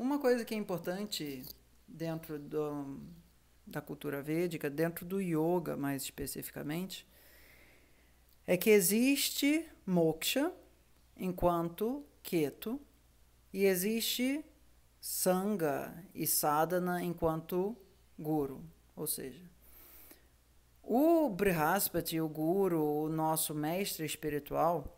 Uma coisa que é importante dentro do, da cultura védica, dentro do yoga mais especificamente, é que existe moksha enquanto keto e existe sangha e sadhana enquanto guru, ou seja, o Brihaspati, o guru, o nosso mestre espiritual,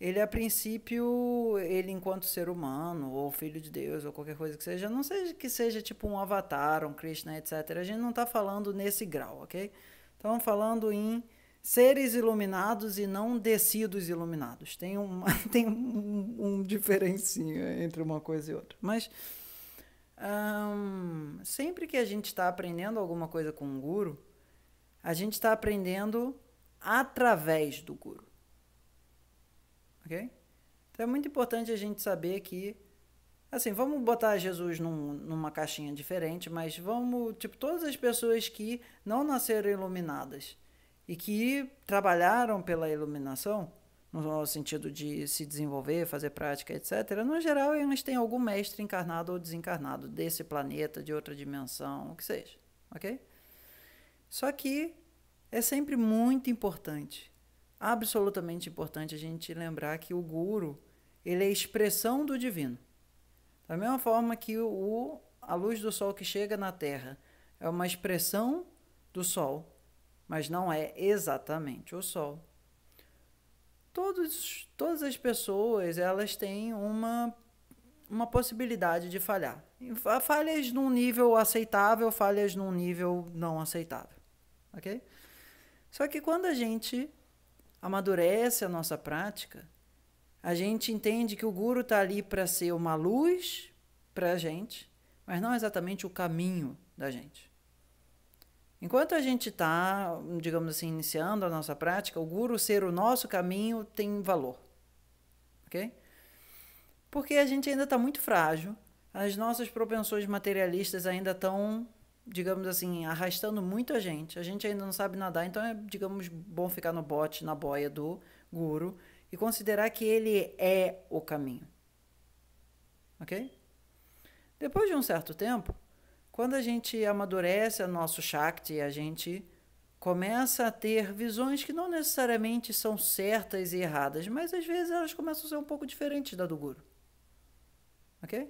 ele a princípio, ele enquanto ser humano, ou filho de Deus, ou qualquer coisa que seja, não seja que seja tipo um avatar, um Krishna, etc. A gente não está falando nesse grau, ok? Estamos falando em seres iluminados e não descidos iluminados. Tem, um tem um, um diferencinho entre uma coisa e outra. Mas sempre que a gente está aprendendo alguma coisa com um guru, a gente está aprendendo através do guru ok? Então é muito importante a gente saber que, assim, vamos botar Jesus num, numa caixinha diferente, mas vamos, tipo, todas as pessoas que não nasceram iluminadas e que trabalharam pela iluminação, no sentido de se desenvolver, fazer prática, etc., no geral eles têm algum mestre encarnado ou desencarnado, desse planeta, de outra dimensão, o que seja, ok? Só que é sempre muito importante absolutamente importante a gente lembrar que o guru ele é expressão do divino. Da mesma forma que o, a luz do sol que chega na Terra é uma expressão do sol, mas não é exatamente o sol. Todos, todas as pessoas elas têm uma, uma possibilidade de falhar. Falhas num nível aceitável, falhas num nível não aceitável. ok? Só que quando a gente amadurece a nossa prática. A gente entende que o guru está ali para ser uma luz para a gente, mas não exatamente o caminho da gente. Enquanto a gente está, digamos assim, iniciando a nossa prática, o guru ser o nosso caminho tem valor. Ok? Porque a gente ainda está muito frágil, as nossas propensões materialistas ainda estão digamos assim, arrastando muito a gente. A gente ainda não sabe nadar, então é, digamos, bom ficar no bote, na boia do guru e considerar que ele é o caminho. Ok? Depois de um certo tempo, quando a gente amadurece o nosso Shakti, a gente começa a ter visões que não necessariamente são certas e erradas, mas às vezes elas começam a ser um pouco diferentes da do Guru. Ok?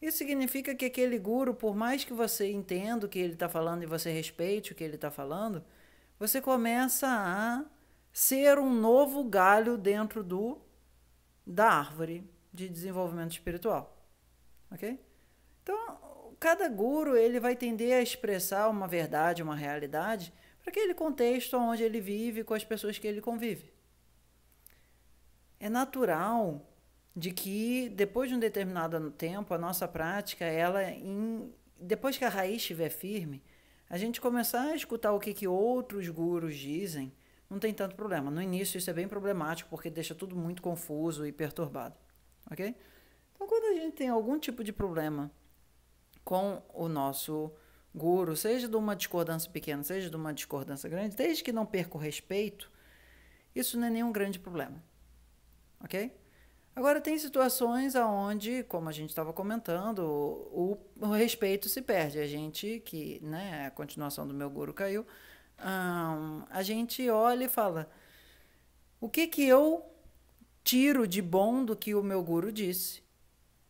Isso significa que aquele guru, por mais que você entenda o que ele está falando e você respeite o que ele está falando, você começa a ser um novo galho dentro do da árvore de desenvolvimento espiritual, ok? Então cada guru ele vai tender a expressar uma verdade, uma realidade para aquele contexto onde ele vive com as pessoas que ele convive. É natural de que depois de um determinado tempo, a nossa prática, ela em, depois que a raiz estiver firme, a gente começar a escutar o que, que outros gurus dizem, não tem tanto problema. No início isso é bem problemático porque deixa tudo muito confuso e perturbado, ok? Então quando a gente tem algum tipo de problema com o nosso guru, seja de uma discordância pequena, seja de uma discordância grande, desde que não perca o respeito, isso não é nenhum grande problema, ok? Agora, tem situações onde, como a gente estava comentando, o, o, respeito se perde. A gente, que né, a continuação do meu guru caiu, a gente olha e fala: o que, que eu tiro de bom do que o meu guru disse?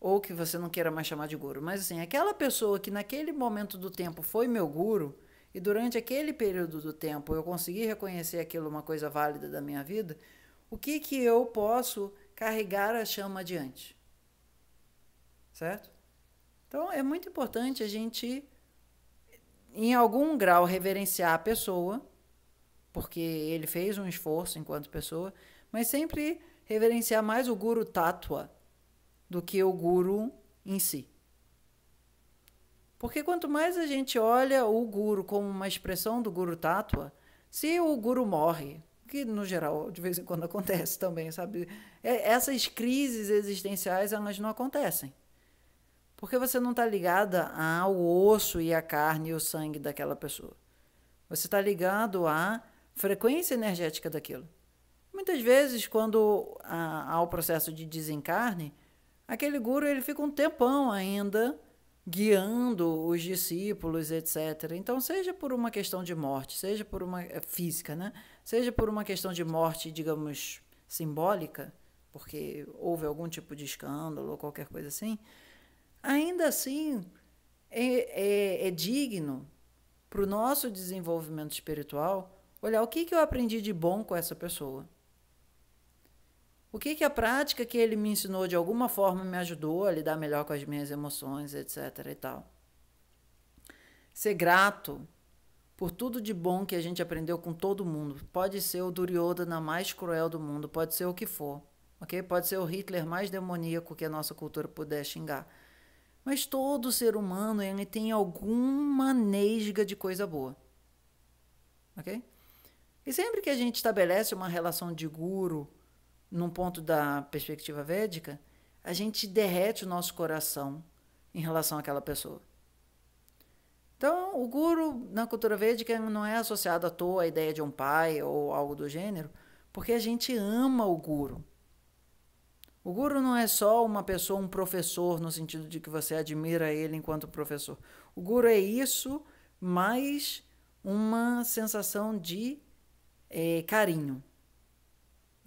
Ou que você não queira mais chamar de guru. Mas, assim, aquela pessoa que naquele momento do tempo foi meu guru, e durante aquele período do tempo eu consegui reconhecer aquilo uma coisa válida da minha vida, o que que eu posso carregar a chama adiante. Certo? Então é muito importante a gente, em algum grau, reverenciar a pessoa, porque ele fez um esforço enquanto pessoa, mas sempre reverenciar mais o guru tátua do que o guru em si. Porque quanto mais a gente olha o guru como uma expressão do guru tátua, se o guru morre, que no geral de vez em quando acontece também, sabe? É, essas crises existenciais elas não acontecem. Porque você não está ligada ao osso e à carne e ao sangue daquela pessoa. Você está ligado à frequência energética daquilo. Muitas vezes, quando ah, há o processo de desencarne, aquele guru ele fica um tempão ainda guiando os discípulos, etc. Então, seja por uma questão de morte, seja por uma eh, física, né? seja por uma questão de morte, digamos, simbólica, porque houve algum tipo de escândalo ou qualquer coisa assim, ainda assim é, é, é digno para o nosso desenvolvimento espiritual olhar o que, que eu aprendi de bom com essa pessoa. O que, que a prática que ele me ensinou de alguma forma me ajudou a lidar melhor com as minhas emoções, etc. e tal. Ser grato por tudo de bom que a gente aprendeu com todo mundo. Pode ser o Duryodhana mais cruel do mundo, pode ser o que for, ok? Pode ser o Hitler mais demoníaco que a nossa cultura puder xingar. Mas todo ser humano ele tem alguma nesga de coisa boa, ok? E sempre que a gente estabelece uma relação de guru num ponto da perspectiva védica, a gente derrete o nosso coração em relação àquela pessoa. Então, o guru na cultura védica não é associado à toa à ideia de um pai ou algo do gênero, porque a gente ama o guru. O guru não é só uma pessoa, um professor, no sentido de que você admira ele enquanto professor. O guru é isso, mais uma sensação de é, carinho.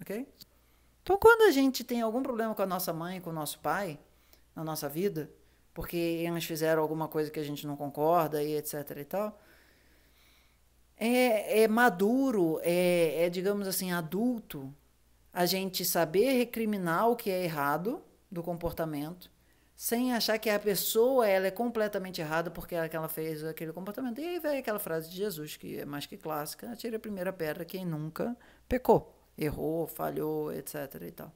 Ok? Então, quando a gente tem algum problema com a nossa mãe, com o nosso pai, na nossa vida, porque eles fizeram alguma coisa que a gente não concorda e etc e tal. É, é maduro, é, é, digamos assim, adulto a gente saber recriminar o que é errado do comportamento, sem achar que a pessoa ela é completamente errada porque ela, é que ela fez aquele comportamento. E aí vem aquela frase de Jesus, que é mais que clássica, atire a primeira pedra quem nunca pecou, errou, falhou, etc e tal.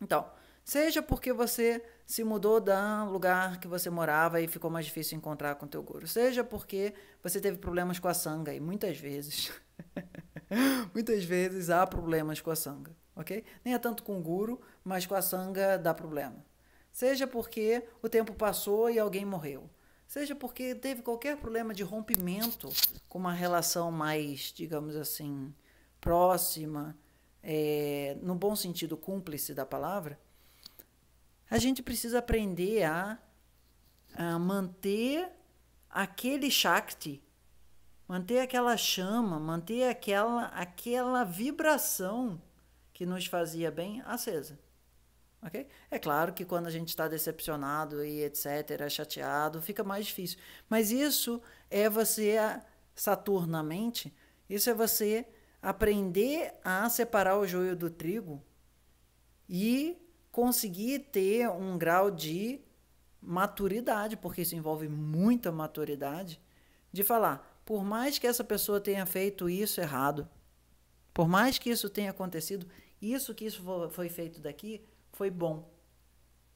Então, Seja porque você se mudou da lugar que você morava e ficou mais difícil encontrar com teu guru. Seja porque você teve problemas com a sanga e muitas vezes, muitas vezes há problemas com a sanga, ok? Nem é tanto com o guru, mas com a sanga dá problema. Seja porque o tempo passou e alguém morreu. Seja porque teve qualquer problema de rompimento com uma relação mais, digamos assim, próxima, é, no bom sentido cúmplice da palavra, a gente precisa aprender a, a manter aquele Shakti, manter aquela chama, manter aquela, aquela vibração que nos fazia bem acesa. Okay? É claro que quando a gente está decepcionado e etc., chateado, fica mais difícil. Mas isso é você, saturnamente, isso é você aprender a separar o joio do trigo e conseguir ter um grau de maturidade, porque isso envolve muita maturidade, de falar, por mais que essa pessoa tenha feito isso errado, por mais que isso tenha acontecido, isso que isso foi feito daqui foi bom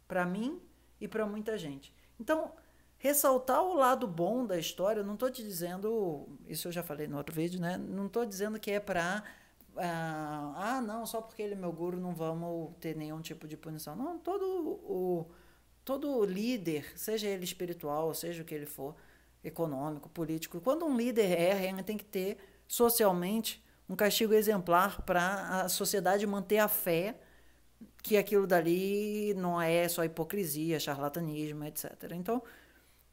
para mim e para muita gente. Então, ressaltar o lado bom da história, não estou te dizendo, isso eu já falei no outro vídeo, né? Não estou dizendo que é para ah, ah, não, só porque ele é meu guru não vamos ter nenhum tipo de punição. Não, todo o todo líder, seja ele espiritual, seja o que ele for, econômico, político, quando um líder erra, ele tem que ter socialmente um castigo exemplar para a sociedade manter a fé que aquilo dali não é só hipocrisia, charlatanismo, etc. Então,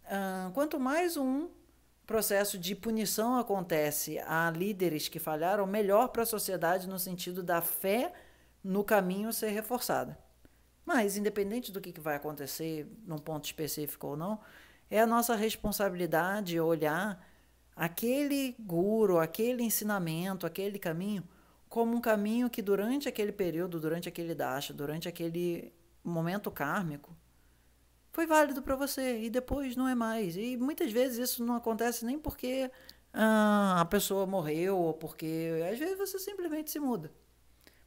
ah, quanto mais um processo de punição acontece a líderes que falharam, melhor para a sociedade no sentido da fé no caminho ser reforçada. Mas, independente do que, vai acontecer num ponto específico ou não, é a nossa responsabilidade olhar aquele guru, aquele ensinamento, aquele caminho, como um caminho que durante aquele período, durante aquele dasha, durante aquele momento kármico, foi válido para você e depois não é mais. E muitas vezes isso não acontece nem porque ah, a pessoa morreu ou porque às vezes você simplesmente se muda.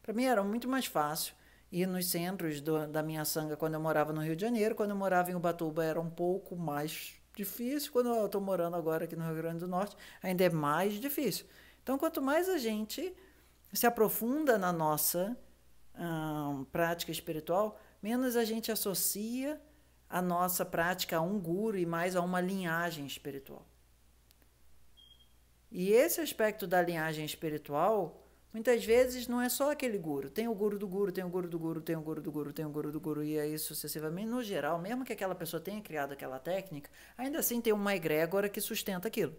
Para mim era muito mais fácil ir nos centros do, da minha sanga quando eu morava no Rio de Janeiro, quando eu morava em Ubatuba era um pouco mais difícil, quando eu estou morando agora aqui no Rio Grande do Norte ainda é mais difícil. Então quanto mais a gente se aprofunda na nossa ah, prática espiritual, menos a gente associa a nossa prática a um guru e mais a uma linhagem espiritual. E esse aspecto da linhagem espiritual, muitas vezes não é só aquele guru. Tem o guru do guru, tem o guru do guru, tem o guru do guru, tem o guru do guru, e aí é sucessivamente. No geral, mesmo que aquela pessoa tenha criado aquela técnica, ainda assim tem uma egrégora que sustenta aquilo.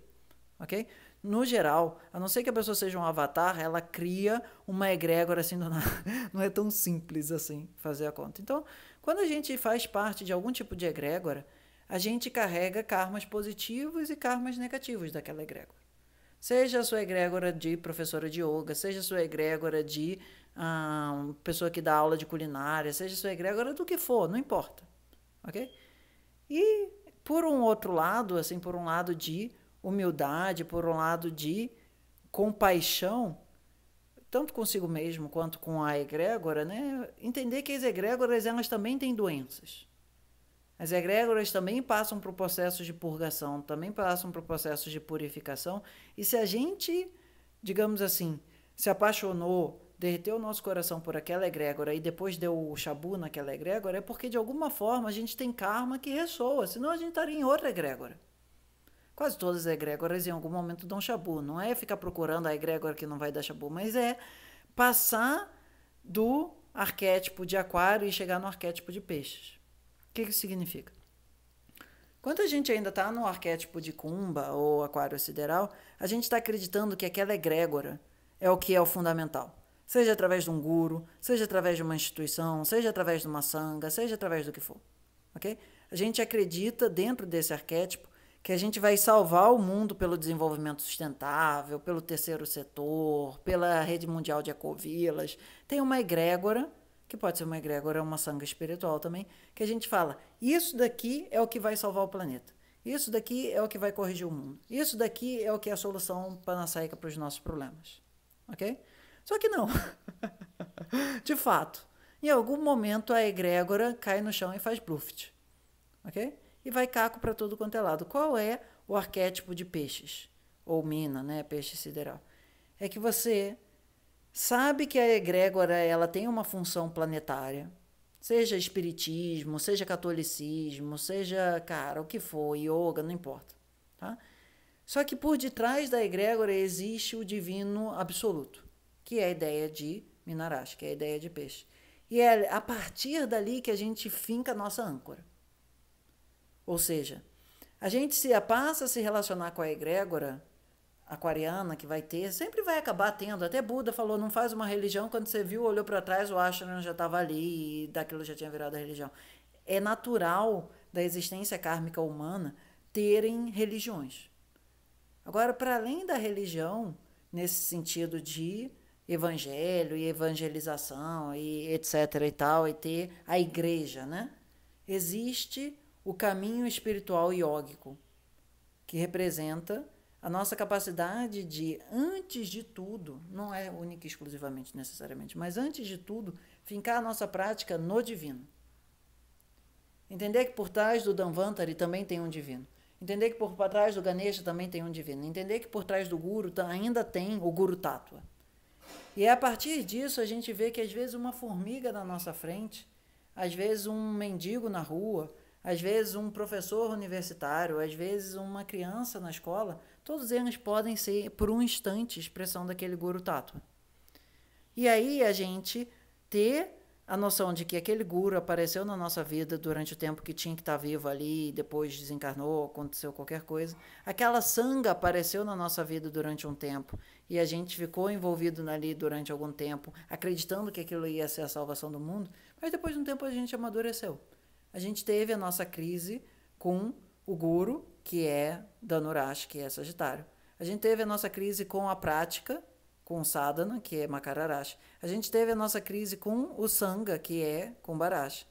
Ok? No geral, a não ser que a pessoa seja um avatar, ela cria uma egrégora assim do nada. Não é tão simples assim fazer a conta. Então, quando a gente faz parte de algum tipo de egrégora, a gente carrega karmas positivos e karmas negativos daquela egrégora. Seja a sua egrégora de professora de yoga, seja a sua egrégora de ah, pessoa que dá aula de culinária, seja a sua egrégora do que for, não importa. Ok? E por um outro lado, assim, por um lado de humildade, por um lado de compaixão, tanto consigo mesmo quanto com a egrégora, né, entender que as egrégoras elas também têm doenças. As egrégoras também passam por processos de purgação, também passam por processos de purificação. E se a gente, digamos assim, se apaixonou, derreteu o nosso coração por aquela egrégora e depois deu o chabu naquela egrégora, é porque de alguma forma a gente tem karma que ressoa, senão a gente estaria em outra egrégora. Quase todas as egrégoras em algum momento dão chabu. Não é ficar procurando a egrégora que não vai dar chabu, mas é passar do arquétipo de aquário e chegar no arquétipo de peixes. O que, isso significa? Quando a gente ainda está no arquétipo de cumba ou aquário sideral, a gente está acreditando que aquela egrégora é o que é o fundamental. Seja através de um guru, seja através de uma instituição, seja através de uma sanga, seja através do que for. ok? A gente acredita dentro desse arquétipo que a gente vai salvar o mundo pelo desenvolvimento sustentável, pelo terceiro setor, pela rede mundial de ecovilas. Tem uma egrégora, que pode ser uma egrégora, uma sanga espiritual também, que a gente fala: isso daqui é o que vai salvar o planeta. Isso daqui é o que vai corrigir o mundo. Isso daqui é o que é a solução panaceica para os nossos problemas. Ok? Só que não. de fato, em algum momento a egrégora cai no chão e faz bluft. Ok? e vai caco para todo quanto é lado. Qual é o arquétipo de peixes? Ou mina, né? Peixe sideral. É que você sabe que a egrégora ela tem uma função planetária, seja espiritismo, seja catolicismo, seja, cara, o que for, yoga, não importa, tá? Só que por detrás da egrégora existe o divino absoluto, que é a ideia de Minarás, que é a ideia de peixe. E é a partir dali que a gente finca a nossa âncora. Ou seja, a gente se passa a se relacionar com a egrégora aquariana que vai ter, sempre vai acabar tendo. Até Buda falou: não faz uma religião, quando você viu, olhou para trás, o ashram já estava ali e daquilo já tinha virado a religião. É natural da existência kármica humana terem religiões. Agora, para além da religião, nesse sentido de evangelho e evangelização e etc e tal, e ter a igreja, né? Existe o caminho espiritual iógico, que representa a nossa capacidade de, antes de tudo, não é única e exclusivamente necessariamente, mas antes de tudo, fincar a nossa prática no divino. Entender que por trás do Danvantari também tem um divino. Entender que por trás do Ganesha também tem um divino. Entender que por trás do Guru ainda tem o Guru Tátua. E é a partir disso a gente vê que às vezes uma formiga na nossa frente, às vezes um mendigo na rua, às vezes um professor universitário, às vezes uma criança na escola, todos eles podem ser, por um instante, expressão daquele guru tátua. E aí a gente ter a noção de que aquele guru apareceu na nossa vida durante o tempo que tinha que estar tá vivo ali, depois desencarnou, aconteceu qualquer coisa. Aquela sanga apareceu na nossa vida durante um tempo e a gente ficou envolvido ali durante algum tempo, acreditando que aquilo ia ser a salvação do mundo, mas depois de um tempo a gente amadureceu a gente teve a nossa crise com o guru, que é Danurash, que é Sagitário. A gente teve a nossa crise com a prática, com o sadhana, que é Makararash. A gente teve a nossa crise com o sangha, que é Kumbharash.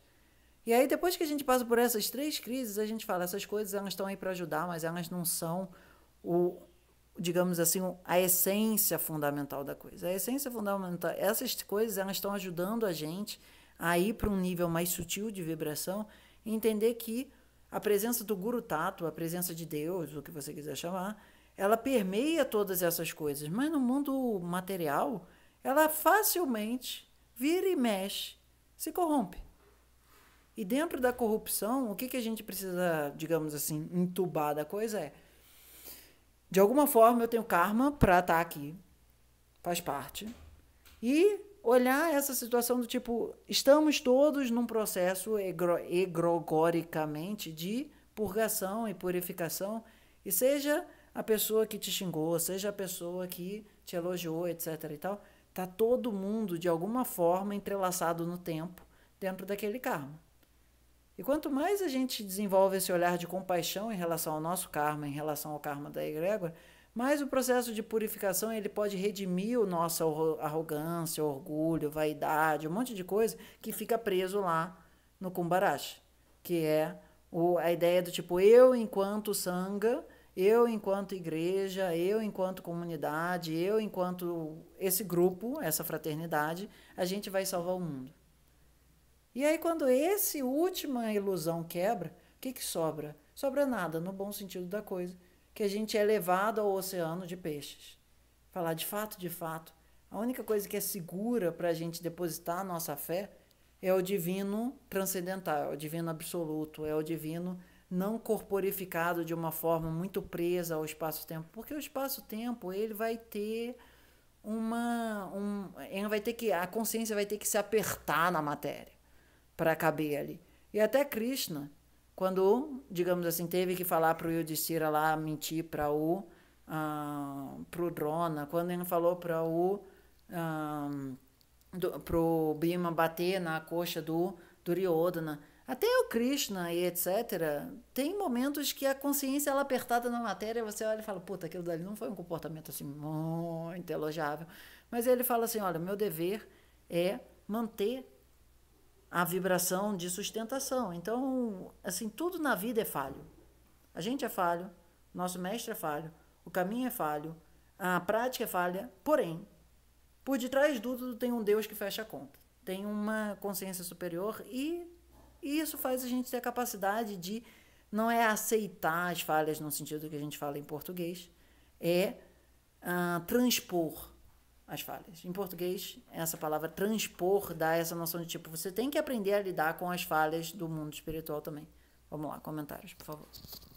E aí, depois que a gente passa por essas três crises, a gente fala, essas coisas elas estão aí para ajudar, mas elas não são o, digamos assim, a essência fundamental da coisa. A essência fundamental, essas coisas elas estão ajudando a gente a ir para um nível mais sutil de vibração e entender que a presença do Guru Tato, a presença de Deus, o que você quiser chamar, ela permeia todas essas coisas, mas no mundo material, ela facilmente vira e mexe, se corrompe. E dentro da corrupção, o que, que a gente precisa, digamos assim, entubar da coisa é. De alguma forma eu tenho karma para estar tá aqui, faz parte. E olhar essa situação do tipo, estamos todos num processo egro, egregoricamente de purgação e purificação, e seja a pessoa que te xingou, seja a pessoa que te elogiou, etc e tal, tá todo mundo de alguma forma entrelaçado no tempo dentro daquele karma. E quanto mais a gente desenvolve esse olhar de compaixão em relação ao nosso karma, em relação ao karma da egrégora, mas o processo de purificação ele pode redimir o nossa arrogância, orgulho, vaidade, um monte de coisa que fica preso lá no Kumbarash, que é o, a ideia do tipo eu enquanto sanga, eu enquanto igreja, eu enquanto comunidade, eu enquanto esse grupo, essa fraternidade, a gente vai salvar o mundo. E aí quando esse última ilusão quebra, o que, que sobra? Sobra nada, no bom sentido da coisa que a gente é levado ao oceano de peixes. Falar de fato, de fato, a única coisa que é segura para a gente depositar a nossa fé é o divino transcendental, é o divino absoluto, é o divino não corporificado de uma forma muito presa ao espaço-tempo, porque o espaço-tempo ele vai ter uma, um, ele vai ter que a consciência vai ter que se apertar na matéria para caber ali. E até Krishna, quando, digamos assim, teve que falar para o Yudhishthira lá mentir para o ah, pro Drona, quando ele falou para o ah, pro Bhima bater na coxa do Duryodhana, até o Krishna e etc. Tem momentos que a consciência ela é apertada na matéria, você olha e fala, puta, aquilo dali não foi um comportamento assim muito elogiável. Mas ele fala assim, olha, meu dever é manter a vibração de sustentação. Então, assim, tudo na vida é falho. A gente é falho, nosso mestre é falho, o caminho é falho, a prática é falha, porém, por detrás de tudo tem um Deus que fecha a conta. Tem uma consciência superior e, e isso faz a gente ter a capacidade de não é aceitar as falhas no sentido que a gente fala em português, é uh, transpor as falhas. Em português, essa palavra transpor dá essa noção de tipo, você tem que aprender a lidar com as falhas do mundo espiritual também. Vamos lá, comentários, por favor.